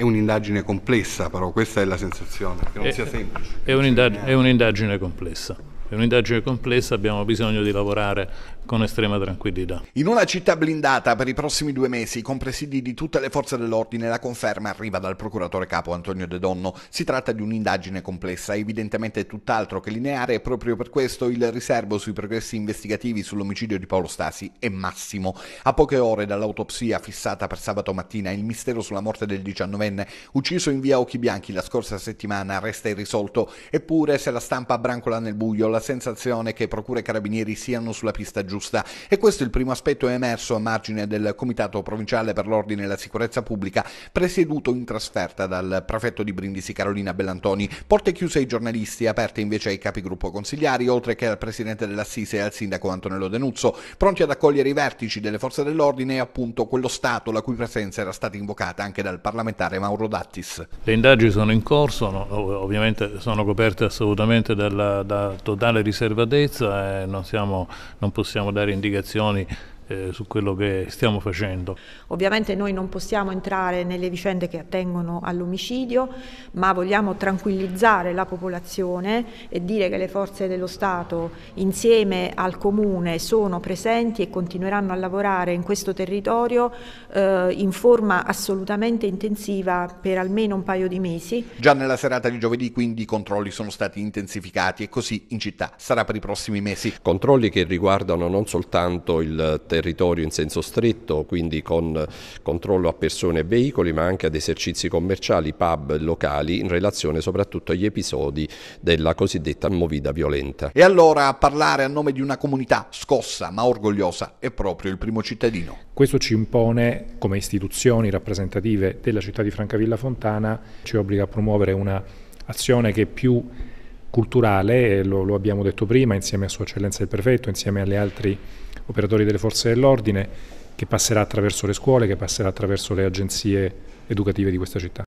È un'indagine complessa, però questa è la sensazione, che non è, sia semplice. È un'indagine, è un'indagine complessa. Per un'indagine complessa abbiamo bisogno di lavorare con estrema tranquillità. In una città blindata per i prossimi due mesi, con presidi di tutte le forze dell'ordine, la conferma arriva dal procuratore capo Antonio De Donno. Si tratta di un'indagine complessa, evidentemente tutt'altro che lineare, e proprio per questo il riservo sui progressi investigativi sull'omicidio di Paolo Stasi è massimo. A poche ore dall'autopsia fissata per sabato mattina, il mistero sulla morte del 19enne, ucciso in via Occhi Bianchi la scorsa settimana, resta irrisolto. Eppure, se la stampa brancola nel buio, la la sensazione che procure e carabinieri siano sulla pista giusta e questo è il primo aspetto emerso a margine del Comitato Provinciale per l'Ordine e la Sicurezza Pubblica, presieduto in trasferta dal prefetto di Brindisi Carolina Bellantoni. Porte chiuse ai giornalisti, aperte invece ai capigruppo consigliari, oltre che al presidente dell'Assise e al sindaco Antonello Denuzzo, pronti ad accogliere i vertici delle forze dell'ordine e appunto quello Stato la cui presenza era stata invocata anche dal parlamentare Mauro Dattis. Le indagini sono in corso, no, ovviamente sono coperte assolutamente dalla, da totale totale riservatezza e non, siamo, non possiamo dare indicazioni eh, su quello che stiamo facendo. Ovviamente noi non possiamo entrare nelle vicende che attengono all'omicidio, ma vogliamo tranquillizzare la popolazione e dire che le forze dello Stato insieme al Comune sono presenti e continueranno a lavorare in questo territorio eh, in forma assolutamente intensiva per almeno un paio di mesi. Già nella serata di giovedì quindi i controlli sono stati intensificati e così in città sarà per i prossimi mesi. Controlli che riguardano non soltanto il territorio, territorio in senso stretto, quindi con controllo a persone e veicoli, ma anche ad esercizi commerciali, pub, locali, in relazione soprattutto agli episodi della cosiddetta movida violenta. E allora a parlare a nome di una comunità scossa ma orgogliosa è proprio il primo cittadino. Questo ci impone, come istituzioni rappresentative della città di Francavilla Fontana, ci obbliga a promuovere un'azione che è più culturale, lo, lo abbiamo detto prima, insieme a Sua Eccellenza il Prefetto, insieme alle altre operatori delle forze dell'ordine, che passerà attraverso le scuole, che passerà attraverso le agenzie educative di questa città.